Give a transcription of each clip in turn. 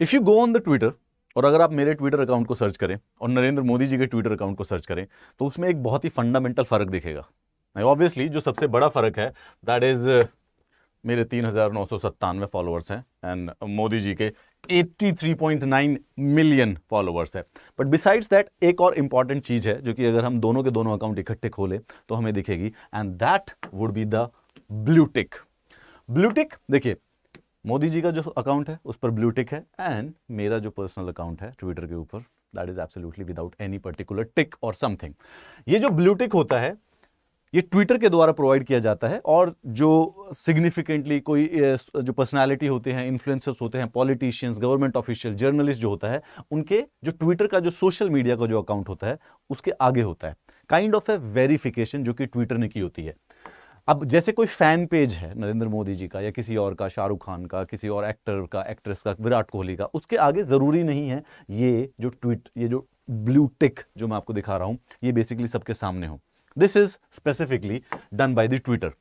if you go on the Twitter और अगर आप मेरे ट्विटर अकाउंट को सर्च करें और नरेंद्र मोदी जी के ट्विटर अकाउंट को सर्च करें तो उसमें एक बहुत ही फंडामेंटल फ़र्क दिखेगा ऑब्वियसली जो सबसे बड़ा फ़र्क है दैट इज़ मेरे तीन हज़ार नौ सौ सत्तानवे फॉलोअर्स हैं एंड मोदी जी के eighty three point nine million followers है बट बिसाइड्स दैट एक और इंपॉर्टेंट चीज़ है जो कि अगर हम दोनों के दोनों अकाउंट इकट्ठे खोले तो हमें दिखेगी and that would be the blue tick blue tick देखिए मोदी जी का जो अकाउंट है उस पर ब्लू टिक है एंड मेरा जो पर्सनल अकाउंट है ट्विटर के ऊपर that is absolutely without any particular tick और समथिंग ये जो ब्लू टिक होता है ये ट्विटर के द्वारा प्रोवाइड किया जाता है और जो सिग्निफिकेंटली कोई जो पर्सनालिटी होते हैं इन्फ्लुएंसर्स होते हैं पॉलिटिशियंस गवर्नमेंट ऑफिशियल जर्नलिस्ट जो होता है उनके जो ट्विटर का जो सोशल मीडिया का जो अकाउंट होता है उसके आगे होता है काइंड ऑफ ए वेरिफिकेशन जो कि ट्विटर ने की होती है अब जैसे कोई फैन पेज है नरेंद्र मोदी जी का या किसी और का शाहरुख खान का किसी और एक्टर का एक्ट्रेस का विराट कोहली का उसके आगे ज़रूरी नहीं है ये जो ट्वीट ये जो ब्लू टिक जो मैं आपको दिखा रहा हूँ ये बेसिकली सबके सामने हो this is specifically done by the Twitter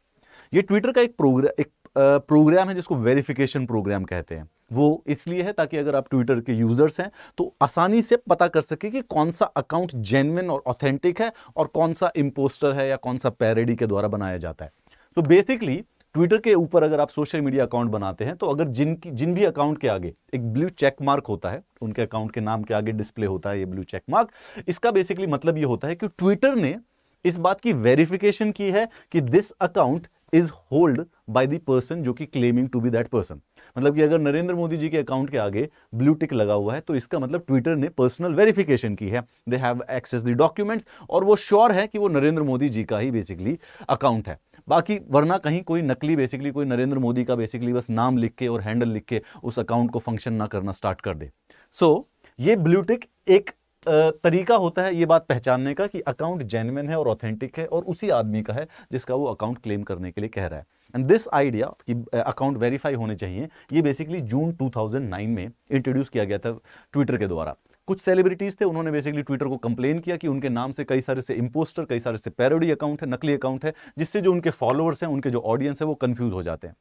ये ट्विटर का एक प्रोग्राम एक प्रोग्राम है जिसको वेरिफिकेशन प्रोग्राम कहते हैं वो इसलिए है ताकि अगर आप ट्विटर के यूजर्स हैं तो आसानी से पता कर सके कि कौन सा अकाउंट जेनविन और ऑथेंटिक है और कौन सा इम्पोस्टर है या कौन सा पैरेडी के द्वारा बनाया जाता है so बेसिकली ट्विटर के ऊपर अगर आप सोशल मीडिया अकाउंट बनाते हैं तो अगर जिनकी जिन भी अकाउंट के आगे एक ब्लू चेक मार्क होता है उनके अकाउंट के नाम के आगे डिस्प्ले होता है ये ब्लू चेक मार्क इसका बेसिकली मतलब ये होता है कि ट्विटर ने इस बात की वेरिफिकेशन की है कि this account is hold by the person जो कि claiming to be that person मतलब कि अगर नरेंद्र मोदी जी के अकाउंट के आगे ब्लू टिक लगा हुआ है तो इसका मतलब ट्विटर ने पर्सनल वेरिफिकेशन की है they have access the documents और वो श्योर है कि वो नरेंद्र मोदी जी का ही बेसिकली अकाउंट है बाकी वरना कहीं कोई नकली बेसिकली कोई नरेंद्र मोदी का बेसिकली बस नाम लिख के और हैंडल लिख के उस अकाउंट को फंक्शन ना करना स्टार्ट कर दे सो so, ये ब्लू टिक एक तरीका होता है ये बात पहचानने का कि अकाउंट जेनविन है और ऑथेंटिक है और उसी आदमी का है जिसका वो अकाउंट क्लेम करने के लिए कह रहा है एंड दिस आइडिया कि अकाउंट वेरीफाई होने चाहिए ये बेसिकली जून 2009 में इंट्रोड्यूस किया गया था ट्विटर के द्वारा कुछ सेलिब्रिटीज़ थे उन्होंने बेसिकली ट्विटर को कंप्लेन किया कि उनके नाम से कई सारे से इम्पोस्टर कई सारे से पैरोडी अकाउंट है नकली अकाउंट है जिससे जो उनके फॉलोअर्स हैं उनके जो ऑडियंस है वो कन्फ्यूज़ हो जाते हैं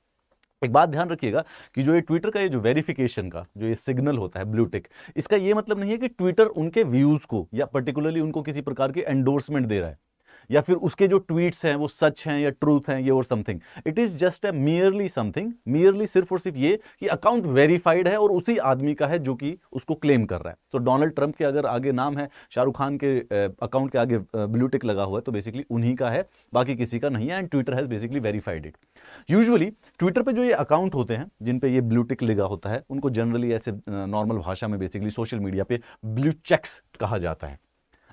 एक बात ध्यान रखिएगा कि जो ये ट्विटर का ये जो वेरिफिकेशन का जो ये सिग्नल होता है ब्लूटिक इसका ये मतलब नहीं है कि ट्विटर उनके व्यूज़ को या पर्टिकुलरली उनको किसी प्रकार के एंडोर्समेंट दे रहा है या फिर उसके जो ट्वीट्स हैं वो सच हैं या ट्रूथ हैं ये और something it is just a merely something merely सिर्फ और सिर्फ ये कि अकाउंट वेरीफाइड है और उसी आदमी का है जो कि उसको क्लेम कर रहा है तो डोनाल्ड ट्रंप के अगर आगे नाम है शाहरुख खान के अकाउंट के आगे ब्लू टिक लगा हुआ है तो बेसिकली उन्हीं का है बाकी किसी का नहीं है and Twitter has basically verified it usually Twitter पर जो ये अकाउंट होते हैं जिन पर ये ब्लू टिक लगा होता है उनको जनरली ऐसे नॉर्मल भाषा में बेसिकली सोशल मीडिया पर ब्लू चेक्स कहा जाता है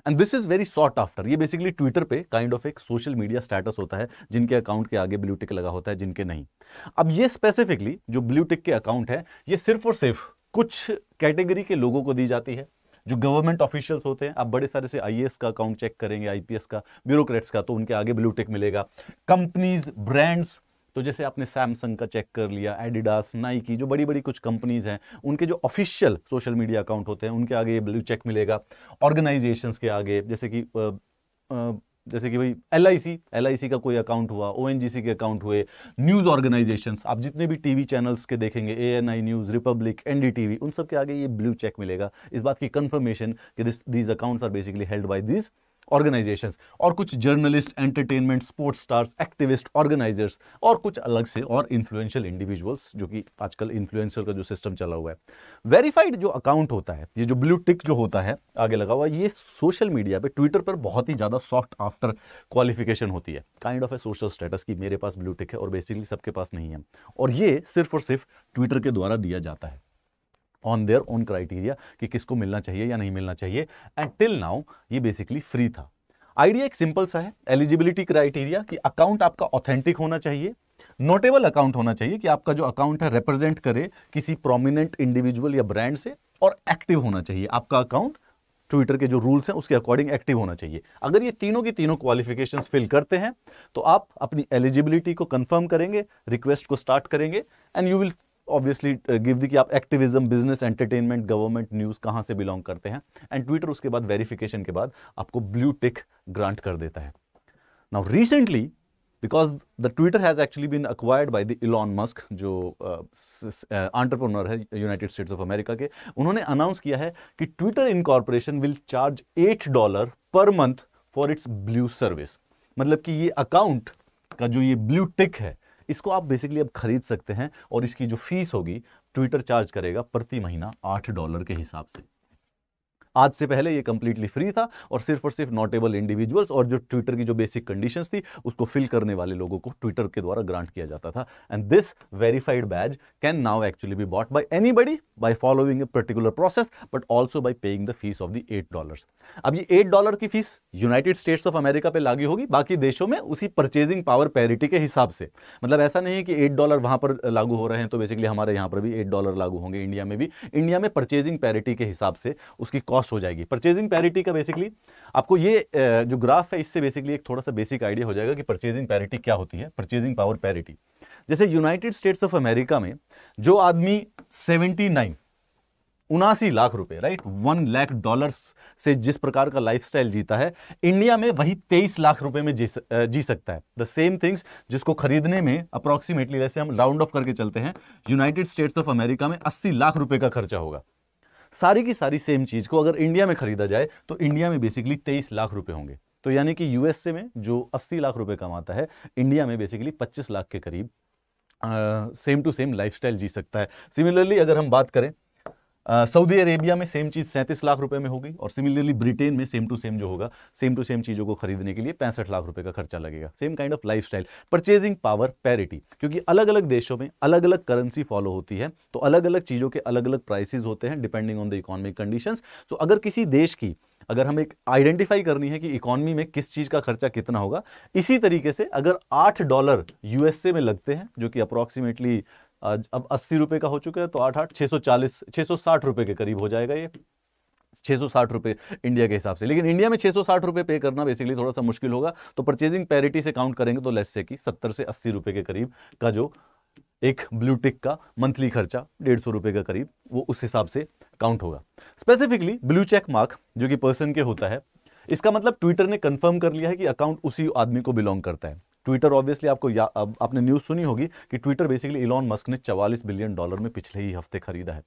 and this is very sort after ये बेसिकली ट्विटर पे काइंड ऑफ एक सोशल मीडिया स्टेटस होता है जिनके अकाउंट के आगे ब्लू टिक लगा होता है जिनके नहीं अब ये स्पेसिफिकली जो ब्लू टिक के अकाउंट है ये सिर्फ और सिर्फ कुछ कैटेगरी के लोगों को दी जाती है जो गवर्नमेंट ऑफिशियल्स होते हैं आप बड़े सारे से आई का अकाउंट चेक करेंगे आईपीएस का ब्यूरोक्रेट्स का तो उनके आगे ब्लू टिक मिलेगा कंपनीज ब्रांड्स तो जैसे आपने सैमसंग का चेक कर लिया एडिडास नाइकी जो बड़ी बड़ी कुछ कंपनीज हैं उनके जो ऑफिशियल सोशल मीडिया अकाउंट होते हैं उनके आगे ये ब्लू चेक मिलेगा ऑर्गेनाइजेशंस के आगे जैसे कि जैसे कि भाई एल आई सी का कोई अकाउंट हुआ ओ के अकाउंट हुए न्यूज़ ऑर्गेनाइजेशन आप जितने भी टीवी चैनल्स के देखेंगे A N I news Republic N T V उन सब के आगे ये ब्लू चेक मिलेगा इस बात की कंफर्मेशन कि this these accounts are basically held by this organisations और कुछ journalist entertainment sports stars activist organisers और कुछ अलग से और इन्फ्लुएंशियल इंडिविजुअल्स जो कि आजकल इन्फ्लुएंसर का जो सिस्टम चला हुआ है वेरीफाइड जो अकाउंट होता है ये जो ब्लू टिक जो होता है आगे लगा हुआ ये सोशल मीडिया पे ट्विटर पर बहुत ही ज़्यादा सॉफ्ट आफ्टर क्वालिफिकेशन होती है kind of a social status कि मेरे पास ब्लू टिक है और बेसिकली सबके पास नहीं है और ये सिर्फ और सिर्फ ट्विटर के द्वारा दिया जाता है ऑन देयर ओन क्राइटेरिया कि किसको मिलना चाहिए या नहीं मिलना चाहिए एंड टिल नाउ ये बेसिकली फ्री था आइडिया एक सिंपल सा है एलिजिबिलिटी क्राइटेरिया कि अकाउंट आपका ऑथेंटिक होना चाहिए नोटेबल अकाउंट होना चाहिए कि आपका जो अकाउंट है रिप्रेजेंट करे किसी प्रोमिनेंट इंडिविजुअल या ब्रांड से और एक्टिव होना चाहिए आपका अकाउंट ट्विटर के जो रूल्स हैं उसके अकॉर्डिंग एक्टिव होना चाहिए अगर ये तीनों की तीनों क्वालिफिकेशन फिल करते हैं तो आप अपनी एलिजिबिलिटी को कंफर्म करेंगे रिक्वेस्ट को स्टार्ट करेंगे and you will obviously give the कि आप activism business entertainment government news कहाँ से बिलोंग करते हैं एंड ट्विटर उसके बाद वेरिफिकेशन के बाद आपको ब्लू टिक ग्रांट कर देता है now recently because the Twitter has actually been acquired by the Elon Musk जो आंट्रप्रनर uh, uh, है यूनाइटेड स्टेट्स ऑफ अमेरिका के उन्होंने अनाउंस किया है कि Twitter incorporation will charge eight dollar per month for its blue service मतलब कि ये अकाउंट का जो ये ब्लू टिक है इसको आप बेसिकली अब खरीद सकते हैं और इसकी जो फीस होगी ट्विटर चार्ज करेगा प्रति महीना आठ डॉलर के हिसाब से आज से पहले ये कंप्लीटली फ्री था और सिर्फ और सिर्फ नोटेबल इंडिविजुअल्स और जो ट्विटर की जो बेसिक कंडीशंस थी उसको फिल करने वाले लोगों को ट्विटर के द्वारा ग्रांट किया जाता था and this verified badge can now actually be bought by anybody by following a particular process but also by paying the fee of the eight dollar अब ये एट डॉलर की fee United States of America पर लागू होगी बाकी देशों में उसी परचेजिंग पावर पैरिटी के हिसाब से मतलब ऐसा नहीं है कि एट डॉलर वहां पर लागू हो रहे हैं तो बेसिकली हमारे यहाँ पर भी एट डॉलर लागू होंगे इंडिया में भी इंडिया में परचेजिंग पैरिटी के हिसाब से उसकी कॉस्ट कॉस्ट हो जाएगी परचेजिंग पैरिटी का बेसिकली आपको ये जो ग्राफ है इससे बेसिकली एक थोड़ा सा बेसिक आइडिया हो जाएगा कि परचेजिंग पैरिटी क्या होती है परचेजिंग पावर पैरिटी जैसे यूनाइटेड स्टेट्स ऑफ अमेरिका में जो आदमी सेवेंटी नाइन उनासी लाख रुपए राइट वन लाख डॉलर्स से जिस प्रकार का लाइफस्टाइल जीता है इंडिया में वही तेईस लाख रुपए में जी, जी सकता है द सेम थिंग्स जिसको खरीदने में अप्रोक्सीमेटली जैसे हम राउंड ऑफ करके चलते हैं यूनाइटेड स्टेट्स ऑफ अमेरिका में अस्सी लाख रुपए का खर्चा होगा सारी की सारी सेम चीज़ को अगर इंडिया में खरीदा जाए तो इंडिया में बेसिकली तेईस लाख रुपए होंगे तो यानी कि यूएसए में जो अस्सी लाख रुपए कमाता है इंडिया में बेसिकली पच्चीस लाख के करीब सेम टू सेम लाइफस्टाइल जी सकता है सिमिलरली अगर हम बात करें सऊदी अरेबिया में सेम चीज़ सैंतीस लाख रुपए में होगी और सिमिलरली ब्रिटेन में सेम टू सेम जो होगा सेम टू सेम चीज़ों को खरीदने के लिए पैंसठ लाख रुपए का खर्चा लगेगा same kind of lifestyle purchasing power parity क्योंकि अलग अलग देशों में अलग अलग करेंसी फॉलो होती है तो अलग अलग चीज़ों के अलग अलग प्राइसेज होते हैं depending on the economic condition so अगर किसी देश की अगर हमें आइडेंटिफाई करनी है कि इकोनॉमी में किस चीज़ का खर्चा कितना होगा इसी तरीके से अगर आठ डॉलर यूएसए में लगते हैं जो कि अप्रॉक्सीमेटली अब अस्सी रुपए का हो चुका है तो आठ आठ छह सौ चालीस रुपए सौ साठ के करीब हो जाएगा ये छह सौ साठ रुपए इंडिया के हिसाब से लेकिन इंडिया में छह सौ साठ रुपए पे करना बेसिकली थोड़ा सा मुश्किल होगा तो परचेजिंग पैरिटी से काउंट करेंगे तो लेस से कि सत्तर से अस्सी रुपए के करीब का जो एक ब्लू टिक का मंथली खर्चा डेढ़ सौ रुपए का करीब वो उस हिसाब से काउंट होगा स्पेसिफिकली ब्लू चेक मार्क जो कि पर्सन के होता है इसका मतलब ट्विटर ने कंफर्म कर लिया है कि अकाउंट उसी आदमी को बिलोंग करता है ट्विटर ऑब्वियसली आपको या आपने न्यूज़ सुनी होगी कि ट्विटर बेसिकली इलॉन मस्क ने 44 बिलियन डॉलर में पिछले ही हफ्ते खरीदा है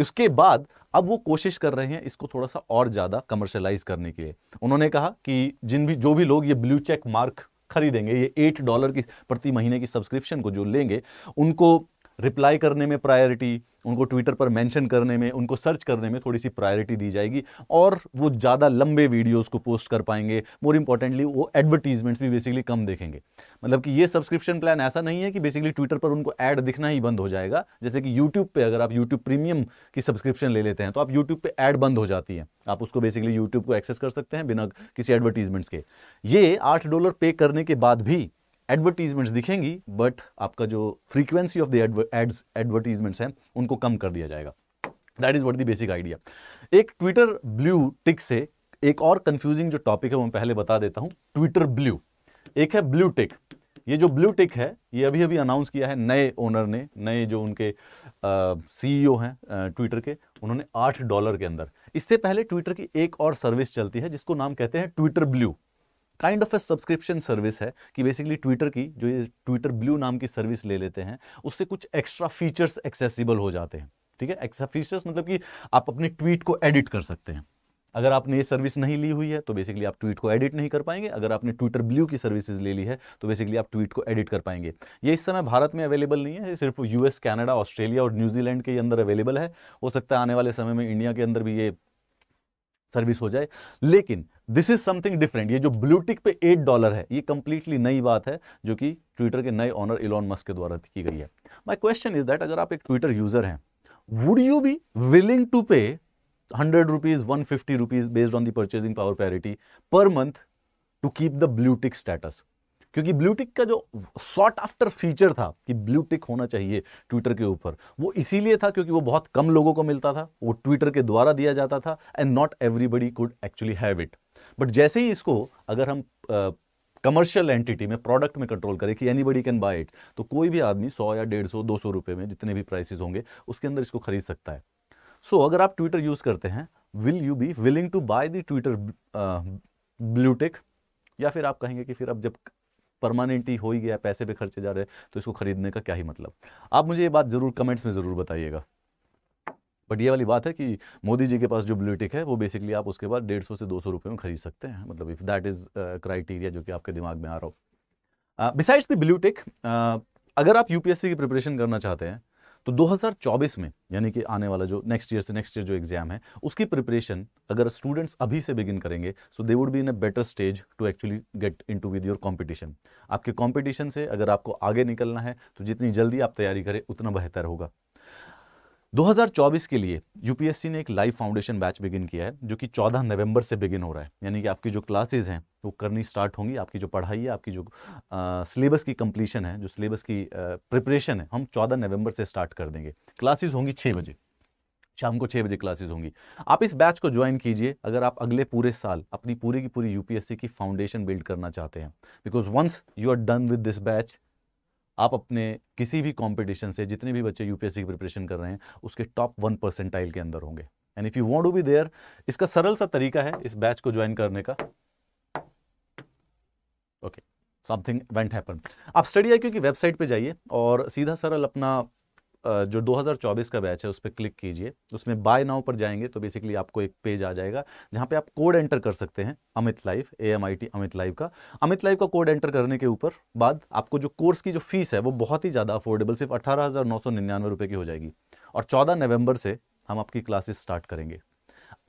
इसके बाद अब वो कोशिश कर रहे हैं इसको थोड़ा सा और ज़्यादा कमर्शलाइज करने के लिए उन्होंने कहा कि जिन भी जो भी लोग ये ब्लू चेक मार्क खरीदेंगे ये एट डॉलर की प्रति महीने की सब्सक्रिप्शन को जो लेंगे उनको रिप्लाई करने में प्रायोरिटी उनको ट्विटर पर मेंशन करने में उनको सर्च करने में थोड़ी सी प्रायोरिटी दी जाएगी और वो ज़्यादा लंबे वीडियोस को पोस्ट कर पाएंगे मोर इम्पॉर्टेंटली वो एडवर्टीजमेंट्स भी बेसिकली कम देखेंगे मतलब कि ये सब्सक्रिप्शन प्लान ऐसा नहीं है कि बेसिकली ट्विटर पर उनको ऐड दिखना ही बंद हो जाएगा जैसे कि यूट्यूब पर अगर आप यूट्यूब प्रीमियम की सब्सक्रिप्शन ले लेते हैं तो आप यूट्यूब पर ऐड बंद हो जाती है आप उसको बेसिकली यूट्यूब को एक्सेस कर सकते हैं बिना किसी एडवर्टीजमेंट्स के ये आठ डॉलर पे करने के बाद भी एडवर्टीजमेंट्स दिखेंगी बट आपका जो frequency of the ads advertisements हैं उनको कम कर दिया जाएगा that is what the basic idea एक ट्विटर ब्लू टिक से एक और कंफ्यूजिंग जो टॉपिक है वो मैं पहले बता देता हूँ ट्विटर ब्लू एक है ब्लू टिक ये जो ब्लू टिक है ये अभी अभी अनाउंस किया है नए ओनर ने नए जो उनके सीईओ हैं ट्विटर के उन्होंने आठ डॉलर के अंदर इससे पहले ट्विटर की एक और सर्विस चलती है जिसको नाम कहते हैं Twitter blue kind of a subscription service है कि बेसिकली ट्विटर की जो ये ट्विटर ब्लू नाम की सर्विस ले लेते हैं उससे कुछ एक्स्ट्रा फीचर्स एक्सेसिबल हो जाते हैं ठीक है एक्स्ट्रा फीचर्स मतलब कि आप अपने ट्वीट को एडिट कर सकते हैं अगर आपने ये सर्विस नहीं ली हुई है तो बेसिकली आप ट्वीट को एडिट नहीं कर पाएंगे अगर आपने ट्विटर ब्लू की सर्विसेज ले ली है तो बेसिकली आप ट्वीट को एडिट कर पाएंगे ये इस समय भारत में अवेलेबल नहीं है ये सिर्फ यूएस कनाडा ऑस्ट्रेलिया और न्यूजीलैंड के अंदर अवेलेबल है हो सकता है आने वाले समय में इंडिया के अंदर भी ये सर्विस हो जाए लेकिन दिस इज समथिंग डिफरेंट ये जो ब्लूटिक पे एट डॉलर है ये कंप्लीटली नई बात है जो कि ट्विटर के नए ऑनर इलॉन मस्क के द्वारा की गई है माई क्वेश्चन इज दैट अगर आप एक ट्विटर यूजर हैं would you be willing to pay hundred rupees one fifty rupees based on the purchasing power parity per month to keep the blue tick status क्योंकि ब्लूटिक का जो short after feature था कि blue tick होना चाहिए Twitter के ऊपर वो इसीलिए था क्योंकि वो बहुत कम लोगों को मिलता था वो ट्विटर के द्वारा दिया जाता था and not everybody could actually have it but जैसे ही इसको अगर हम कमर्शियल एंटिटी में प्रोडक्ट में कंट्रोल करें कि anybody can buy it तो कोई भी आदमी सौ या डेढ़ सौ दो सौ रुपये में जितने भी प्राइसेस होंगे उसके अंदर इसको खरीद सकता है सो so, अगर आप ट्विटर यूज़ करते हैं will you be willing to buy the Twitter blue tick या फिर आप कहेंगे कि फिर अब जब परमानेंट ही हो ही गया पैसे पे खर्चे जा रहे हैं तो इसको खरीदने का क्या ही मतलब आप मुझे ये बात ज़रूर कमेंट्स में ज़रूर बताइएगा बट ये वाली बात है कि मोदी जी के पास जो ब्लू टिक है वो बेसिकली आप उसके बाद डेढ़ सौ से दो सौ में खरीद सकते हैं मतलब इफ़ दैट इज़ क्राइटेरिया जो कि आपके दिमाग में आ रहा हो बिसाइड्स द ब्लू टिक अगर आप यूपीएससी की प्रिपरेशन करना चाहते हैं तो 2024 में यानी कि आने वाला जो नेक्स्ट ईयर से नेक्स्ट ईयर जो एग्जाम है उसकी प्रिपरेशन अगर स्टूडेंट्स अभी से बिगिन करेंगे so they would be in a better stage to actually get in to with your competition आपके कॉम्पिटिशन से अगर आपको आगे निकलना है तो जितनी जल्दी आप तैयारी करें उतना बेहतर होगा 2024 के लिए यूपीएससी ने एक लाइव फाउंडेशन बैच बिगिन किया है जो कि 14 नवंबर से बिगिन हो रहा है यानी कि आपकी जो क्लासेस हैं वो करनी स्टार्ट होंगी आपकी जो पढ़ाई है आपकी जो सिलेबस की कंप्लीशन है जो सिलेबस की प्रिपरेशन है हम 14 नवंबर से स्टार्ट कर देंगे क्लासेस होंगी छः बजे शाम को छः बजे क्लासेज होंगी आप इस बैच को ज्वाइन कीजिए अगर आप अगले पूरे साल अपनी पूरी की पूरी यूपीएससी की फाउंडेशन बिल्ड करना चाहते हैं because once you are done with this batch आप अपने किसी भी कंपटीशन से जितने भी बच्चे यूपीएससी की प्रिपरेशन कर रहे हैं उसके टॉप वन परसेंटाइल के अंदर होंगे and if you want to be there इसका सरल सा तरीका है इस बैच को ज्वाइन करने का ओके समथिंग वेंट हैपन आप स्टडी आई क्योंकि वेबसाइट पे जाइए और सीधा सरल अपना जो 2024 का बैच है उस पर क्लिक कीजिए उसमें बाय नाउ पर जाएंगे तो बेसिकली आपको एक पेज आ जाएगा जहां पे आप कोड एंटर कर सकते हैं Amit life A M I T Amit live का अमित लाइव का कोड एंटर करने के ऊपर बाद आपको जो कोर्स की जो फीस है वो बहुत ही ज़्यादा अफोर्डेबल सिर्फ अठारह हज़ार नौ सौ निन्यानवे की हो जाएगी और चौदह नवंबर से हम आपकी क्लासेस स्टार्ट करेंगे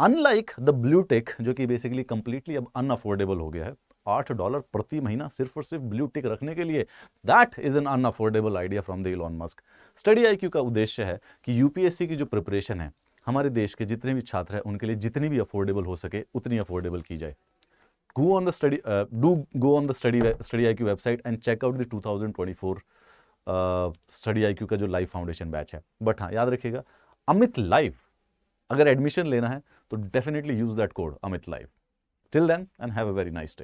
अनलाइक द ब्लू टेक जो कि बेसिकली कंप्लीटली अब अनअफोर्डेबल हो गया है आठ डॉलर प्रति महीना सिर्फ और सिर्फ ब्लू टिक रखने के लिए that is an unaffordable idea from the Elon Musk study I का उद्देश्य है कि यूपीएससी की जो प्रिपरेशन है हमारे देश के जितने भी छात्र हैं उनके लिए जितनी भी अफोर्डेबल हो सके उतनी अफोर्डेबल की जाए go on the study do go on the study study I website and check out the to study I का जो लाइव फाउंडेशन बैच है बट हाँ याद रखिएगा अमित लाइव अगर एडमिशन लेना है तो definitely use that code Amit live till then and have a very nice day